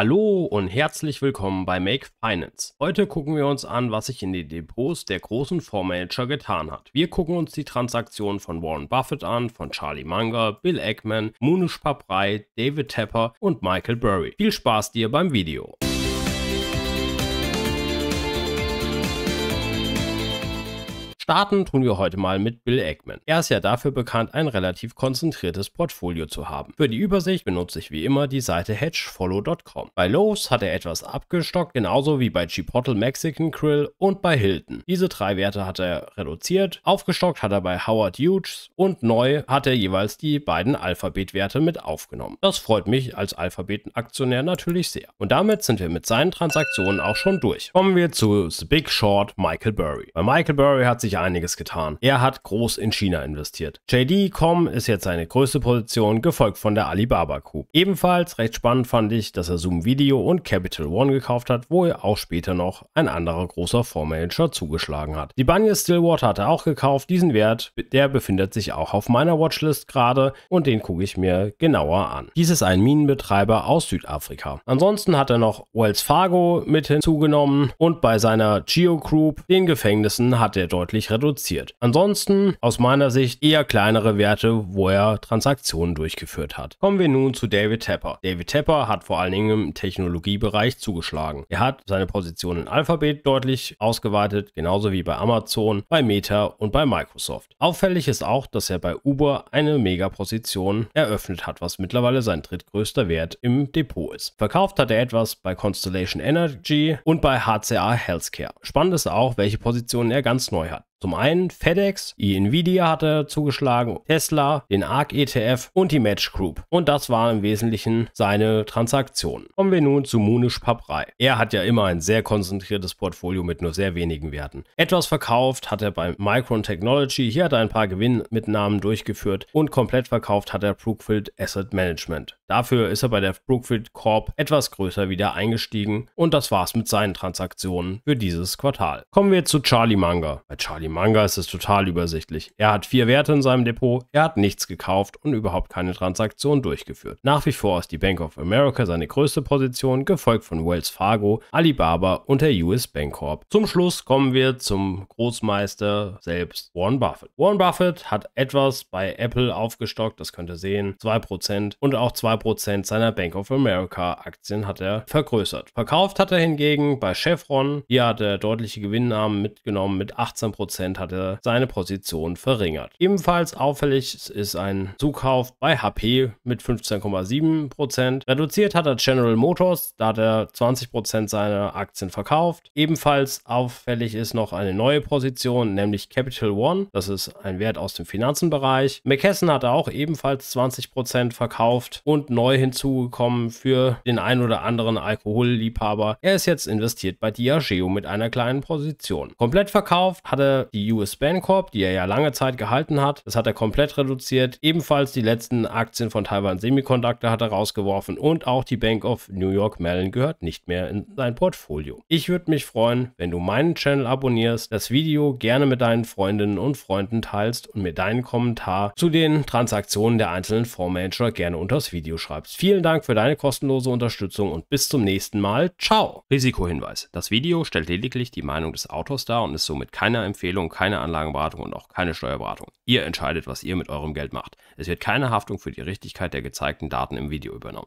Hallo und herzlich willkommen bei Make Finance. Heute gucken wir uns an, was sich in den Depots der großen Fondsmanager getan hat. Wir gucken uns die Transaktionen von Warren Buffett an, von Charlie Munger, Bill Ackman, Munish Paprai, David Tepper und Michael Burry. Viel Spaß dir beim Video. Starten tun wir heute mal mit Bill Eggman. Er ist ja dafür bekannt, ein relativ konzentriertes Portfolio zu haben. Für die Übersicht benutze ich wie immer die Seite hedgefollow.com. Bei Lowe's hat er etwas abgestockt, genauso wie bei Chipotle Mexican Grill und bei Hilton. Diese drei Werte hat er reduziert, aufgestockt hat er bei Howard Hughes und neu hat er jeweils die beiden Alphabet-Werte mit aufgenommen. Das freut mich als alphabet aktionär natürlich sehr. Und damit sind wir mit seinen Transaktionen auch schon durch. Kommen wir zu The Big Short Michael Burry. Bei Michael Burry hat sich einiges getan. Er hat groß in China investiert. JD.com ist jetzt seine größte Position, gefolgt von der Alibaba Group. Ebenfalls recht spannend fand ich, dass er Zoom Video und Capital One gekauft hat, wo er auch später noch ein anderer großer Fondsmanager zugeschlagen hat. Die Banya Stillwater hat er auch gekauft. Diesen Wert, der befindet sich auch auf meiner Watchlist gerade und den gucke ich mir genauer an. Dies ist ein Minenbetreiber aus Südafrika. Ansonsten hat er noch Wells Fargo mit hinzugenommen und bei seiner Geo Group, den Gefängnissen, hat er deutlich reduziert. Ansonsten aus meiner Sicht eher kleinere Werte, wo er Transaktionen durchgeführt hat. Kommen wir nun zu David Tepper. David Tepper hat vor allen Dingen im Technologiebereich zugeschlagen. Er hat seine Position in Alphabet deutlich ausgeweitet, genauso wie bei Amazon, bei Meta und bei Microsoft. Auffällig ist auch, dass er bei Uber eine Megaposition eröffnet hat, was mittlerweile sein drittgrößter Wert im Depot ist. Verkauft hat er etwas bei Constellation Energy und bei HCA Healthcare. Spannend ist auch, welche Positionen er ganz neu hat. Zum einen FedEx, die Nvidia hatte zugeschlagen, Tesla, den ARK ETF und die Match Group. Und das war im Wesentlichen seine Transaktion. Kommen wir nun zu Munish Paprei. Er hat ja immer ein sehr konzentriertes Portfolio mit nur sehr wenigen Werten. Etwas verkauft hat er bei Micron Technology, hier hat er ein paar Gewinnmitnahmen durchgeführt und komplett verkauft hat er Brookfield Asset Management. Dafür ist er bei der Brookfield Corp etwas größer wieder eingestiegen und das war's mit seinen Transaktionen für dieses Quartal. Kommen wir zu Charlie Manga. Bei Charlie Manga ist es total übersichtlich. Er hat vier Werte in seinem Depot, er hat nichts gekauft und überhaupt keine Transaktion durchgeführt. Nach wie vor ist die Bank of America seine größte Position, gefolgt von Wells Fargo, Alibaba und der US Bank Corp. Zum Schluss kommen wir zum Großmeister selbst, Warren Buffett. Warren Buffett hat etwas bei Apple aufgestockt, das könnt ihr sehen, 2% und auch 2% Prozent seiner Bank of America Aktien hat er vergrößert. Verkauft hat er hingegen bei Chevron, hier hat er deutliche Gewinnnahmen mitgenommen, mit 18 Prozent hat er seine Position verringert. Ebenfalls auffällig ist ein Zukauf bei HP mit 15,7 Prozent. Reduziert hat er General Motors, da hat er 20 Prozent seiner Aktien verkauft. Ebenfalls auffällig ist noch eine neue Position, nämlich Capital One. Das ist ein Wert aus dem Finanzenbereich. McKesson hat er auch ebenfalls 20 Prozent verkauft und neu hinzugekommen für den ein oder anderen Alkoholliebhaber. Er ist jetzt investiert bei Diageo mit einer kleinen Position. Komplett verkauft hatte die US Bancorp, die er ja lange Zeit gehalten hat. Das hat er komplett reduziert. Ebenfalls die letzten Aktien von Taiwan Semiconductor hat er rausgeworfen und auch die Bank of New York Mellon gehört nicht mehr in sein Portfolio. Ich würde mich freuen, wenn du meinen Channel abonnierst, das Video gerne mit deinen Freundinnen und Freunden teilst und mir deinen Kommentar zu den Transaktionen der einzelnen Fondsmanager gerne unter das Video schreibst. Vielen Dank für deine kostenlose Unterstützung und bis zum nächsten Mal. Ciao. Risikohinweis. Das Video stellt lediglich die Meinung des Autors dar und ist somit keine Empfehlung, keine Anlagenberatung und auch keine Steuerberatung. Ihr entscheidet, was ihr mit eurem Geld macht. Es wird keine Haftung für die Richtigkeit der gezeigten Daten im Video übernommen.